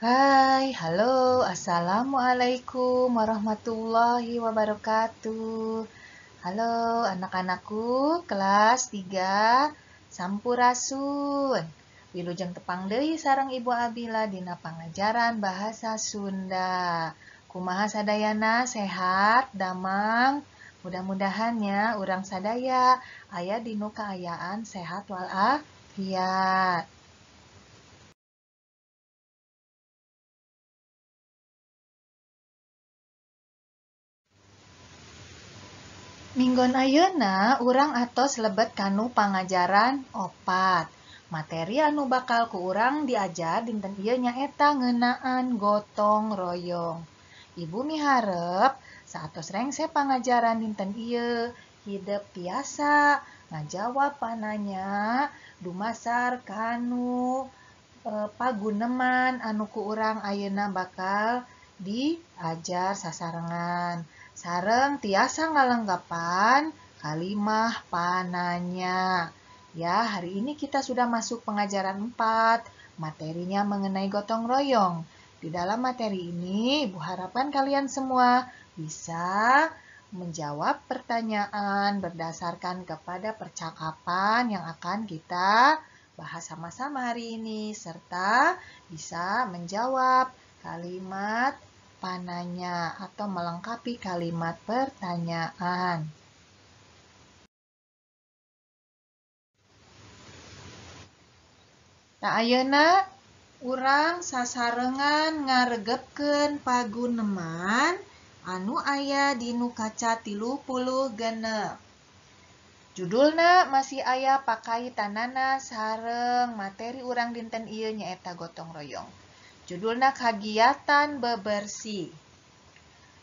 Hai, halo, assalamualaikum warahmatullahi wabarakatuh. Halo, anak-anakku, kelas 3 Sampurasun. Wilujeng tepang deui sarang Ibu Abila dina pangajaran bahasa Sunda. Kumaha sadayana sehat, damang, mudah mudahannya urang sadaya ayah dinu kaayaan sehat walafiat. gon ayeuna urang atau se lebet kanu pengajaran opat materi anu bakal ke urang diajar dinten ia nya ang ngenaan gotong royong Ibu miharep saturengse pengajaran dinten Ieu hidup biasa ngajawa pannya Dumasar kanu e, Pa guneman anuku urang ayeuna bakal dijar sasarangan dan sareng tiasa ngalenggapan kalimah pananya. Ya, hari ini kita sudah masuk pengajaran 4, materinya mengenai gotong royong. Di dalam materi ini, Ibu harapkan kalian semua bisa menjawab pertanyaan berdasarkan kepada percakapan yang akan kita bahas sama-sama hari ini serta bisa menjawab kalimat pananya atau melengkapi kalimat pertanyaan. Nah, ayana, urang sasarengan ngaregepken paguneman anu ayah di nukaca tilu puluh genep. Judulna masih ayah pakai tanana sareng materi urang dinten iya nyaita gotong royong. Judulnya kagiatan bebersih.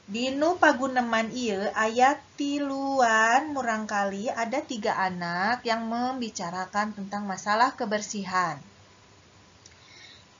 Dinu paguneman iya ayat tiluan murangkali ada tiga anak yang membicarakan tentang masalah kebersihan.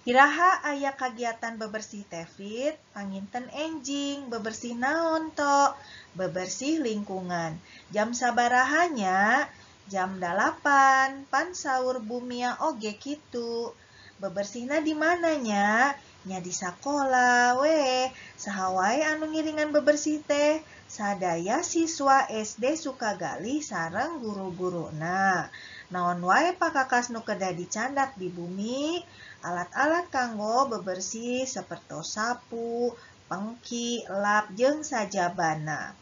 Iraha ayah kegiatan bebersih tevit panginten enjing, bebersih naon tok bebersih lingkungan. Jam sabarahanya, jam dalapan, pan sahur bumia oge kitu. Bebersihna di mananya? Nya di sakola, weh. Sahawai anu ngiringan bebersih teh. Sadaya siswa SD Sukagali sarang guru-guru na. Naon wae pakakas nu keda dicandak di bumi, alat-alat kanggo bebersih seperti sapu, pengki, lap, jeng sajabana.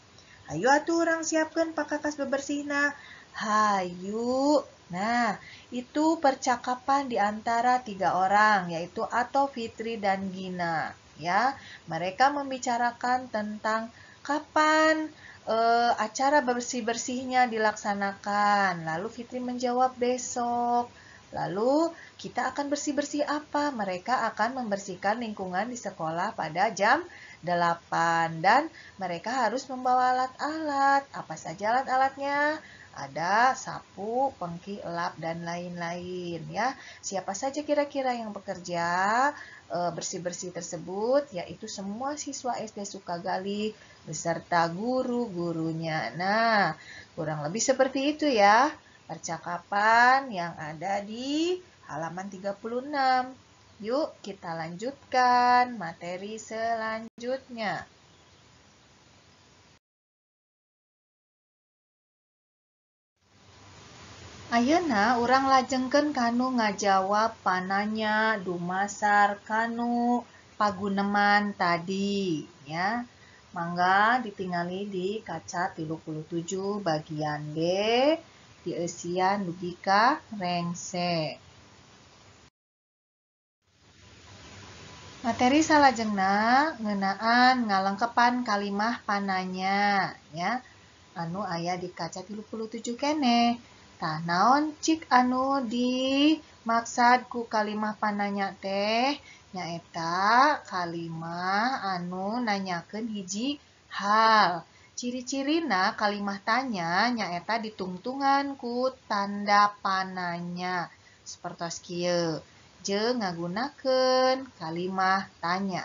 Ayo atuh orang siapkan pakakas bebersihna. Hayu. Nah, itu percakapan di antara tiga orang, yaitu Ato Fitri dan Gina. Ya, mereka membicarakan tentang kapan e, acara bersih-bersihnya dilaksanakan. Lalu Fitri menjawab besok. Lalu kita akan bersih-bersih apa? Mereka akan membersihkan lingkungan di sekolah pada jam 8 dan mereka harus membawa alat-alat. Apa saja alat-alatnya? ada sapu, pengki, lap, dan lain-lain ya. Siapa saja kira-kira yang bekerja eh, bersih-bersih tersebut yaitu semua siswa SD Sukagali beserta guru-gurunya. Nah, kurang lebih seperti itu ya percakapan yang ada di halaman 36. Yuk kita lanjutkan materi selanjutnya. Ayeuna urang lajengkeun kanu ngajawab pananya dumasar kanu paguneman tadi ya. Mangga ditingali di kaca 37 bagian B di esian Dugika rengse. Materi salajengna ngenaan ngalengkepan kalimah pananya ya anu ayah di kaca 37 kene. tanon chik anodi maksadku kalimah pananya teh nyaeta kalimah anu nanya ke jiji hal ciri-ciina kalimah tanya nyaeta diuntunganku tanda pananya seperti skill je ngagunaken kalimah tanya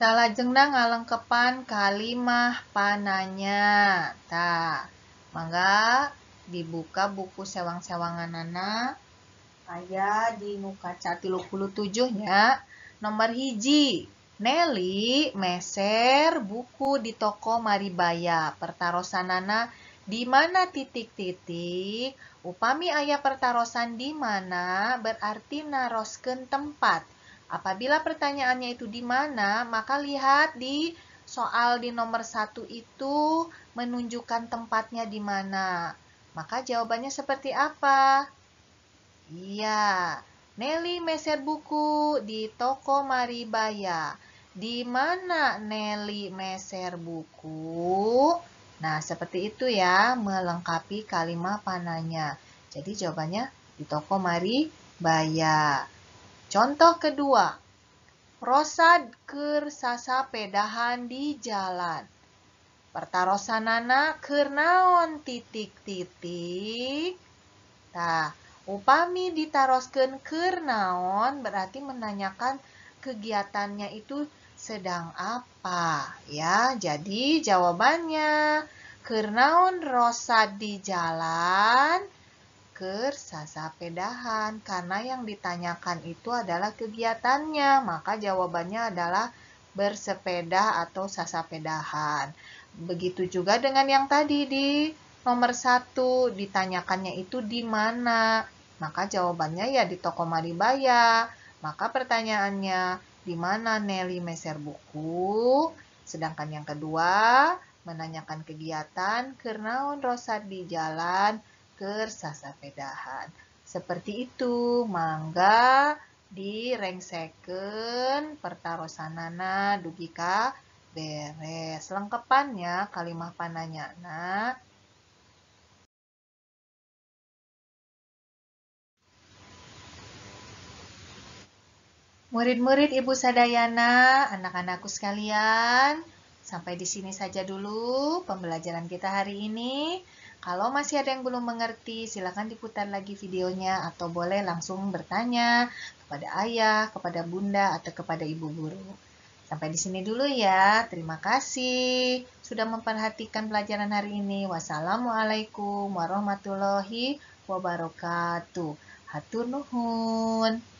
Salajengna ngalengkepan kalimah pananya. tak? mangga dibuka buku sewang sewangan anak. aya di muka cat 37 nya. Nomor hiji, Nelly meser buku di toko Maribaya Pertarosan anak di mana titik-titik upami ayah pertarosan di mana berarti narosken tempat Apabila pertanyaannya itu di mana, maka lihat di soal di nomor satu itu menunjukkan tempatnya di mana. Maka jawabannya seperti apa? Iya, Nelly meser buku di toko Maribaya. Di mana Nelly meser buku? Nah, seperti itu ya melengkapi kalimat pananya. Jadi jawabannya di toko Maribaya. Contoh kedua, Rosad sasa pedahan di jalan. Pertarosanana ker naon titik-titik. Nah, upami ditarosken ker naon berarti menanyakan kegiatannya itu sedang apa ya. Jadi jawabannya kernaun naon rosad di jalan sasa pedahan karena yang ditanyakan itu adalah kegiatannya, maka jawabannya adalah bersepeda atau sasa pedahan Begitu juga dengan yang tadi di nomor satu ditanyakannya itu di mana, maka jawabannya ya di toko Maribaya. Maka pertanyaannya di mana Nelly meser buku? Sedangkan yang kedua menanyakan kegiatan kernaun Rosat di Jalan sasa pedahan Seperti itu, mangga di direngsekeun pertarosanana dugi beres. lengkapannya kalimah pananya na. Murid-murid Ibu Sadayana, anak-anakku sekalian, sampai di sini saja dulu pembelajaran kita hari ini. Kalau masih ada yang belum mengerti, silakan diputar lagi videonya atau boleh langsung bertanya kepada ayah, kepada bunda, atau kepada ibu guru. Sampai di sini dulu ya. Terima kasih sudah memperhatikan pelajaran hari ini. Wassalamualaikum warahmatullahi wabarakatuh. Hatur nuhun.